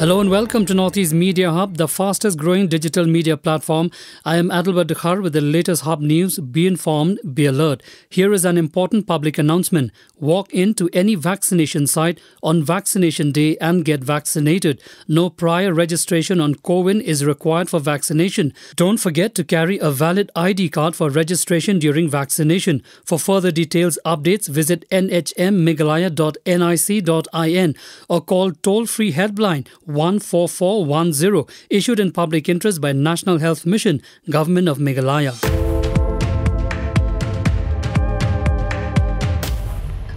Hello and welcome to Northeast Media Hub, the fastest growing digital media platform. I am Adalbert Dakhar with the latest Hub news. Be informed, be alert. Here is an important public announcement. Walk into any vaccination site on vaccination day and get vaccinated. No prior registration on COWIN is required for vaccination. Don't forget to carry a valid ID card for registration during vaccination. For further details updates, visit nhmmegalaya.nic.in or call toll-free helpline 14410, issued in public interest by National Health Mission, Government of Meghalaya.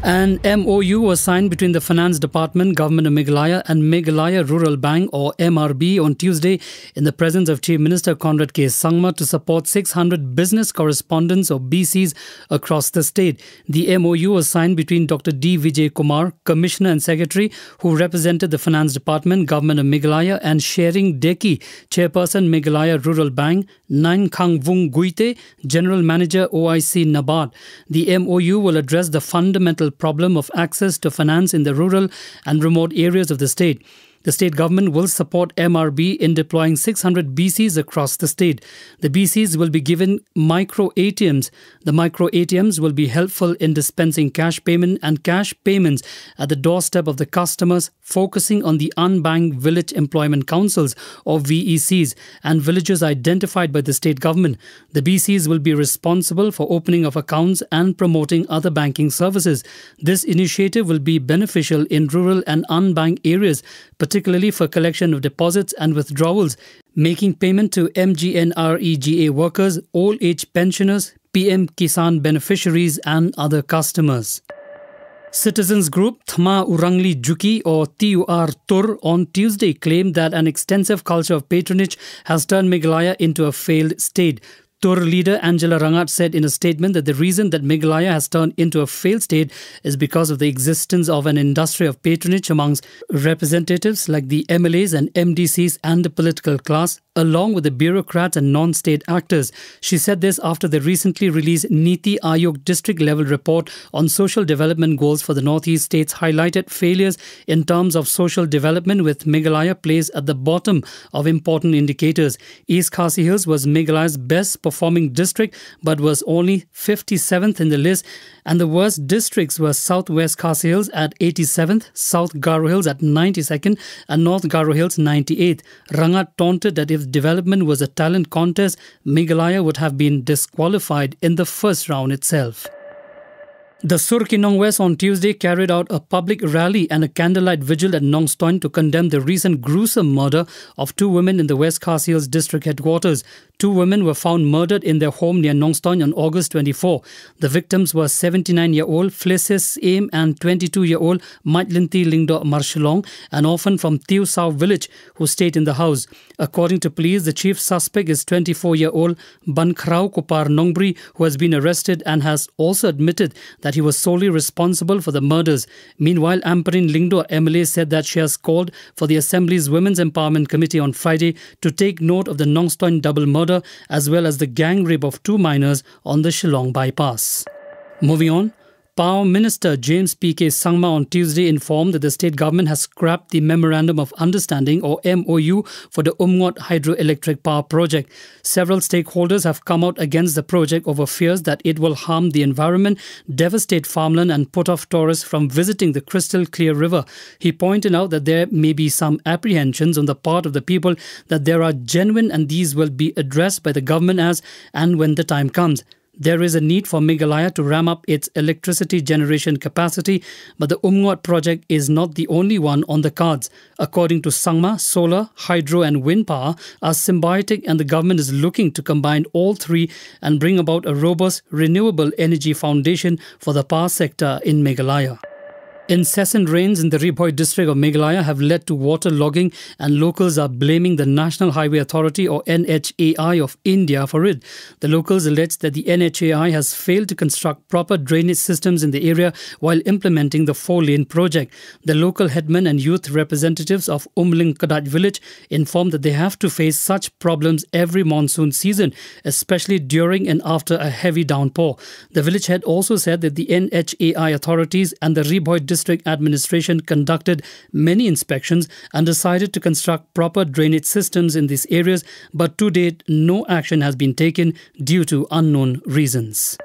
An MOU was signed between the Finance Department, Government of Meghalaya, and Meghalaya Rural Bank, or MRB, on Tuesday in the presence of Chief Minister Conrad K. Sangma to support 600 business correspondents, or BCs, across the state. The MOU was signed between Dr. D. Vijay Kumar, Commissioner and Secretary, who represented the Finance Department, Government of Meghalaya, and Sharing Deki, Chairperson, Meghalaya Rural Bank, Nan Kang Vung Guite, General Manager, OIC Nabat. The MOU will address the fundamental problem of access to finance in the rural and remote areas of the state. The state government will support MRB in deploying 600 BCs across the state. The BCs will be given micro ATMs. The micro ATMs will be helpful in dispensing cash payment and cash payments at the doorstep of the customers, focusing on the unbanked village employment councils or VECs and villages identified by the state government. The BCs will be responsible for opening of accounts and promoting other banking services. This initiative will be beneficial in rural and unbanked areas, particularly particularly for collection of deposits and withdrawals, making payment to MGNREGA workers, old age pensioners, PM Kisan beneficiaries, and other customers. Citizens group Thma Urangli Juki or TUR Tur on Tuesday claimed that an extensive culture of patronage has turned Meghalaya into a failed state. Tour leader Angela Rangat said in a statement that the reason that Meghalaya has turned into a failed state is because of the existence of an industry of patronage amongst representatives like the MLAs and MDCs and the political class, along with the bureaucrats and non state actors. She said this after the recently released Niti Aayog district level report on social development goals for the Northeast states highlighted failures in terms of social development, with Meghalaya placed at the bottom of important indicators. East Khasi Hills was Meghalaya's best performing district but was only 57th in the list. And the worst districts were Southwest Castle Hills at 87th, South Garo Hills at 92nd, and North Garo Hills 98th. Ranga taunted that if development was a talent contest, Meghalaya would have been disqualified in the first round itself. The Sur Kinong West on Tuesday carried out a public rally and a candlelight vigil at Nongstoin to condemn the recent gruesome murder of two women in the West Khasi Hills district headquarters. Two women were found murdered in their home near Nongstoin on August 24. The victims were 79-year-old Flesis Aim and 22-year-old Maitlinti Lingdo Marshilong, an orphan from Tiu Sao village who stayed in the house. According to police, the chief suspect is 24-year-old Ban Krau Kupar Nongbri, who has been arrested and has also admitted that that he was solely responsible for the murders. Meanwhile, Amparin Lingdo, MLA, said that she has called for the Assembly's Women's Empowerment Committee on Friday to take note of the Nongstoin double murder as well as the gang rape of two minors on the Shillong bypass. Moving on. Power Minister James P.K. Sangma on Tuesday informed that the state government has scrapped the Memorandum of Understanding or MOU for the Umwat Hydroelectric Power Project. Several stakeholders have come out against the project over fears that it will harm the environment, devastate farmland, and put off tourists from visiting the crystal clear river. He pointed out that there may be some apprehensions on the part of the people that there are genuine and these will be addressed by the government as and when the time comes. There is a need for Meghalaya to ramp up its electricity generation capacity, but the Umngot project is not the only one on the cards. According to Sangma, solar, hydro, and wind power are symbiotic, and the government is looking to combine all three and bring about a robust renewable energy foundation for the power sector in Meghalaya. Incessant rains in the Ripoy district of Meghalaya have led to water logging, and locals are blaming the National Highway Authority or NHAI of India for it. The locals allege that the NHAI has failed to construct proper drainage systems in the area while implementing the four lane project. The local headmen and youth representatives of Umling Kadat village informed that they have to face such problems every monsoon season, especially during and after a heavy downpour. The village head also said that the NHAI authorities and the Ripoy district district administration conducted many inspections and decided to construct proper drainage systems in these areas, but to date, no action has been taken due to unknown reasons.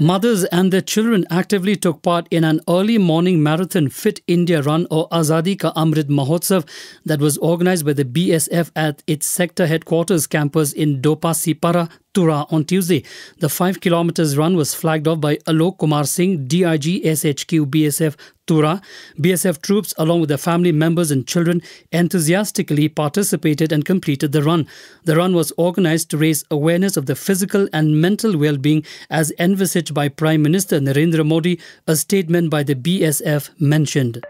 Mothers and their children actively took part in an early morning marathon Fit India Run or Azadi Ka Amrit Mahotsav that was organized by the BSF at its sector headquarters campus in Dopasipara, Tura on Tuesday. The 5 kilometers run was flagged off by Alok Kumar Singh, DIG SHQ BSF Tura. BSF troops, along with their family members and children, enthusiastically participated and completed the run. The run was organized to raise awareness of the physical and mental well being as envisaged by Prime Minister Narendra Modi, a statement by the BSF mentioned.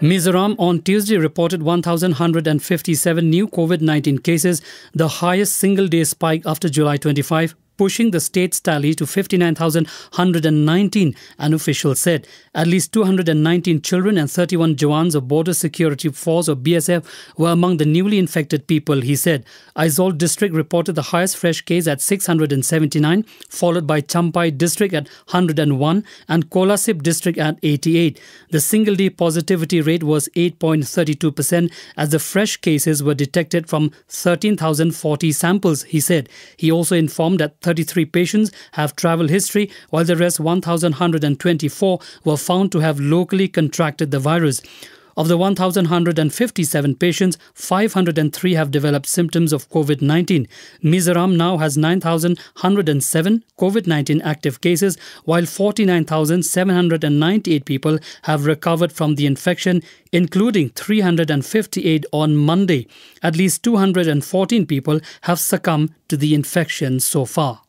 Mizoram on Tuesday reported 1,157 new COVID 19 cases, the highest single day spike after July 25, pushing the state's tally to 59,119, an official said. At least 219 children and 31 Jawans of Border Security Force or BSF were among the newly infected people, he said. Aizawl district reported the highest fresh case at 679, followed by Champai district at 101 and Kolasip district at 88. The single day positivity rate was 8.32% as the fresh cases were detected from 13,040 samples, he said. He also informed that 133 patients have travel history, while the rest 1,124 were found to have locally contracted the virus. Of the 1,157 patients, 503 have developed symptoms of COVID 19. Mizoram now has 9,107 COVID 19 active cases, while 49,798 people have recovered from the infection, including 358 on Monday. At least 214 people have succumbed to the infection so far.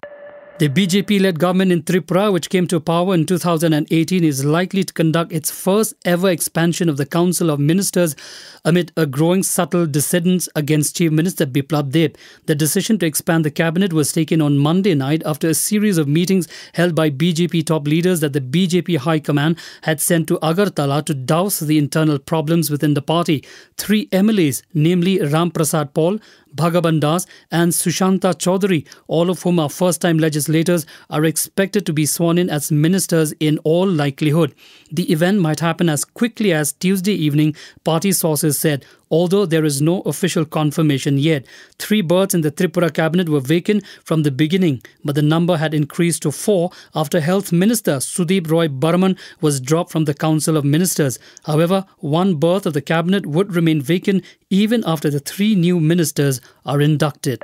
The BJP led government in Tripura, which came to power in 2018, is likely to conduct its first ever expansion of the Council of Ministers amid a growing subtle dissidence against Chief Minister Biplab Deb. The decision to expand the cabinet was taken on Monday night after a series of meetings held by BJP top leaders that the BJP High Command had sent to Agartala to douse the internal problems within the party. Three MLAs, namely Ram Prasad Paul, Bhagavan Das and Sushanta Chaudhary, all of whom are first time legislators, are expected to be sworn in as ministers in all likelihood. The event might happen as quickly as Tuesday evening, party sources said. Although there is no official confirmation yet, three berths in the Tripura cabinet were vacant from the beginning, but the number had increased to four after Health Minister Sudeep Roy Burman was dropped from the Council of Ministers. However, one berth of the cabinet would remain vacant even after the three new ministers are inducted.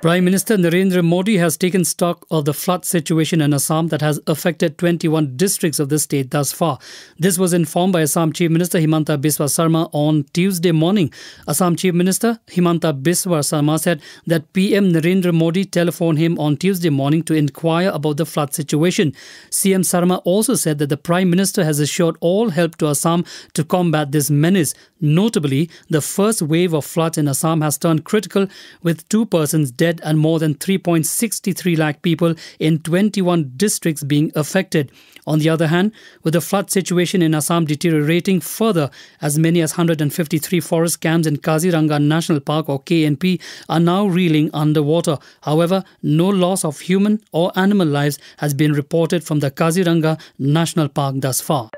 Prime Minister Narendra Modi has taken stock of the flood situation in Assam that has affected 21 districts of the state thus far. This was informed by Assam Chief Minister Himanta Biswa Sarma on Tuesday morning. Assam Chief Minister Himanta Biswa Sarma said that PM Narendra Modi telephoned him on Tuesday morning to inquire about the flood situation. CM Sarma also said that the Prime Minister has assured all help to Assam to combat this menace. Notably, the first wave of floods in Assam has turned critical with two persons dead dead and more than 3.63 lakh people in 21 districts being affected. On the other hand, with the flood situation in Assam deteriorating further, as many as 153 forest camps in Kaziranga National Park or KNP are now reeling underwater. However, no loss of human or animal lives has been reported from the Kaziranga National Park thus far.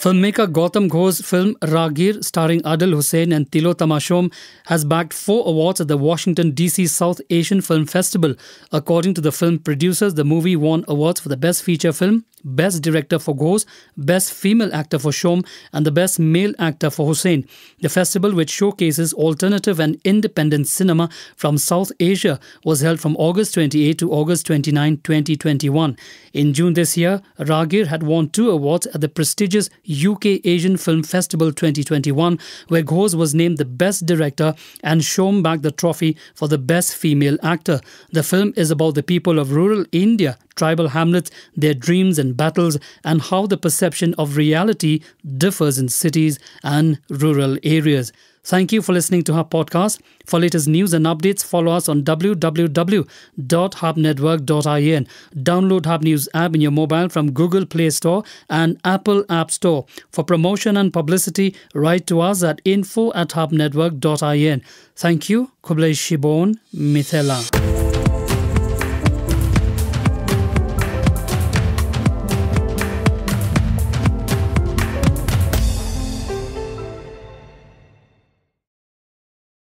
Filmmaker Gautam Ghosh's film Ragir, starring Adil Hussain and Tilo Tamashom, has bagged four awards at the Washington, D.C. South Asian Film Festival. According to the film producers, the movie won awards for the Best Feature Film, Best Director for Ghosh, Best Female Actor for Shom, and the Best Male Actor for Hussain. The festival, which showcases alternative and independent cinema from South Asia, was held from August 28 to August 29, 2021. In June this year, Ragir had won two awards at the prestigious UK Asian Film Festival 2021, where Ghose was named the Best Director and back the trophy for the Best Female Actor. The film is about the people of rural India, tribal hamlets, their dreams and battles, and how the perception of reality differs in cities and rural areas. Thank you for listening to Hub Podcast. For latest news and updates, follow us on www.hubnetwork.in. Download Hub News app in your mobile from Google Play Store and Apple App Store. For promotion and publicity, write to us at info at hubnetwork.in. Thank you. Kublai Shibon Mithela.